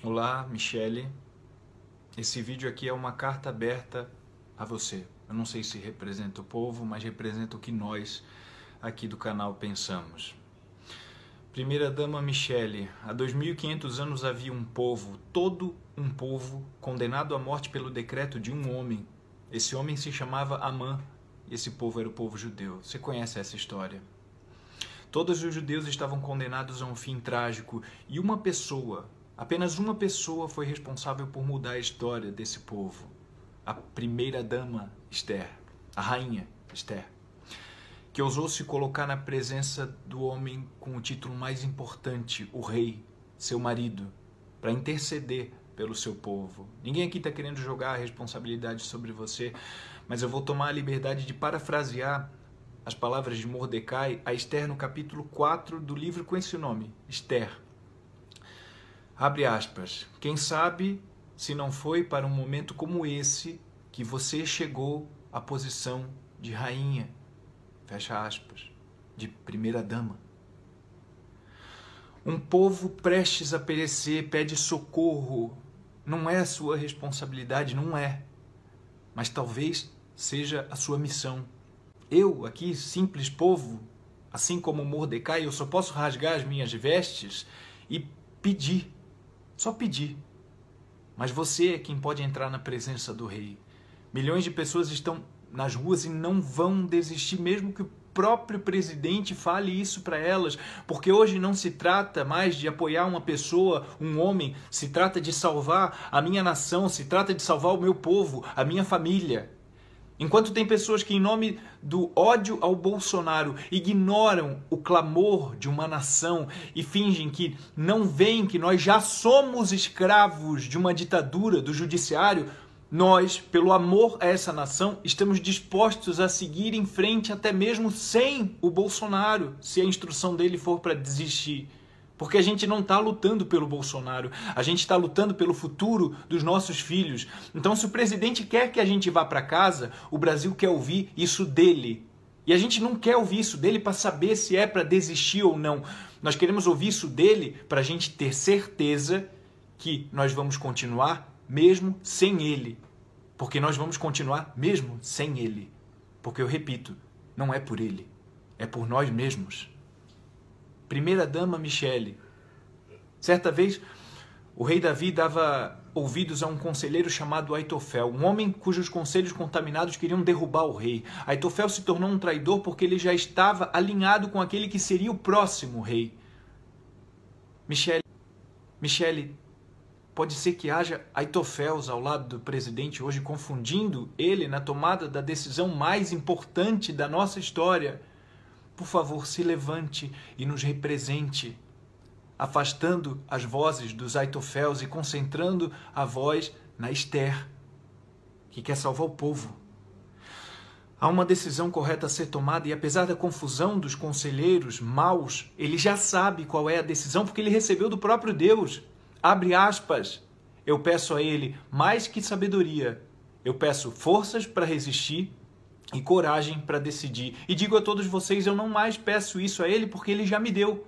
Olá, Michele. Esse vídeo aqui é uma carta aberta a você. Eu não sei se representa o povo, mas representa o que nós aqui do canal pensamos. Primeira dama Michele, há 2500 anos havia um povo, todo um povo, condenado à morte pelo decreto de um homem. Esse homem se chamava Amã, e esse povo era o povo judeu. Você conhece essa história? Todos os judeus estavam condenados a um fim trágico, e uma pessoa, Apenas uma pessoa foi responsável por mudar a história desse povo: a primeira dama Esther, a rainha Esther, que ousou se colocar na presença do homem com o título mais importante, o rei, seu marido, para interceder pelo seu povo. Ninguém aqui está querendo jogar a responsabilidade sobre você, mas eu vou tomar a liberdade de parafrasear as palavras de Mordecai a Esther no capítulo 4 do livro com esse nome, Esther Abre aspas. Quem sabe se não foi para um momento como esse que você chegou à posição de rainha, fecha aspas, de primeira dama. Um povo prestes a perecer pede socorro. Não é sua responsabilidade, não é. Mas talvez seja a sua missão. Eu, aqui, simples povo, assim como Mordecai, eu só posso rasgar as minhas vestes e pedir só pedir. Mas você é quem pode entrar na presença do Rei. Milhões de pessoas estão nas ruas e não vão desistir, mesmo que o próprio presidente fale isso para elas, porque hoje não se trata mais de apoiar uma pessoa, um homem, se trata de salvar a minha nação, se trata de salvar o meu povo, a minha família. Enquanto tem pessoas que, em nome do ódio ao Bolsonaro, ignoram o clamor de uma nação e fingem que não veem que nós já somos escravos de uma ditadura, do judiciário, nós, pelo amor a essa nação, estamos dispostos a seguir em frente até mesmo sem o Bolsonaro, se a instrução dele for para desistir porque a gente não está lutando pelo Bolsonaro, a gente está lutando pelo futuro dos nossos filhos. Então, se o presidente quer que a gente vá para casa, o Brasil quer ouvir isso dele. E a gente não quer ouvir isso dele para saber se é para desistir ou não. Nós queremos ouvir isso dele para a gente ter certeza que nós vamos continuar mesmo sem ele. Porque nós vamos continuar mesmo sem ele. Porque eu repito, não é por ele, é por nós mesmos primeira-dama Michele. Certa vez, o rei Davi dava ouvidos a um conselheiro chamado Aitofel, um homem cujos conselhos contaminados queriam derrubar o rei. Aitofel se tornou um traidor porque ele já estava alinhado com aquele que seria o próximo rei. Michele, Michele, pode ser que haja Aitofels ao lado do presidente hoje, confundindo ele na tomada da decisão mais importante da nossa história por favor, se levante e nos represente, afastando as vozes dos Aitofels e concentrando a voz na Esther, que quer salvar o povo. Há uma decisão correta a ser tomada, e apesar da confusão dos conselheiros maus, ele já sabe qual é a decisão, porque ele recebeu do próprio Deus. Abre aspas. Eu peço a ele mais que sabedoria. Eu peço forças para resistir e coragem para decidir. E digo a todos vocês, eu não mais peço isso a Ele porque Ele já me deu.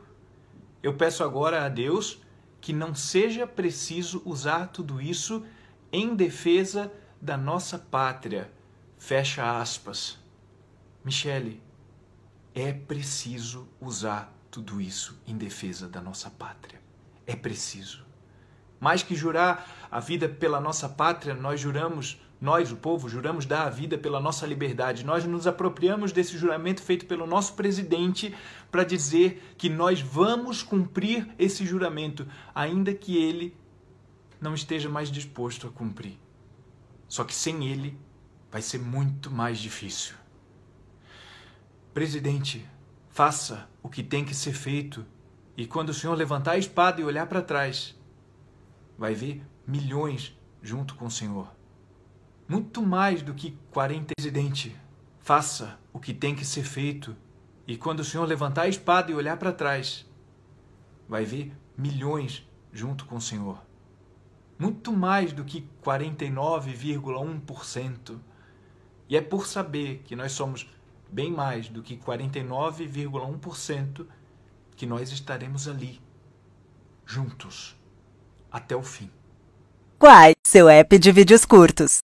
Eu peço agora a Deus que não seja preciso usar tudo isso em defesa da nossa pátria. Fecha aspas. Michele, é preciso usar tudo isso em defesa da nossa pátria. É preciso. Mais que jurar a vida pela nossa pátria, nós juramos nós, o povo, juramos dar a vida pela nossa liberdade. Nós nos apropriamos desse juramento feito pelo nosso presidente para dizer que nós vamos cumprir esse juramento, ainda que ele não esteja mais disposto a cumprir. Só que sem ele vai ser muito mais difícil. Presidente, faça o que tem que ser feito. E quando o senhor levantar a espada e olhar para trás, vai ver milhões junto com o senhor. Muito mais do que 40 presidente. Faça o que tem que ser feito. E quando o Senhor levantar a espada e olhar para trás, vai ver milhões junto com o Senhor. Muito mais do que 49,1%. E é por saber que nós somos bem mais do que 49,1% que nós estaremos ali, juntos, até o fim. qual seu app de vídeos curtos.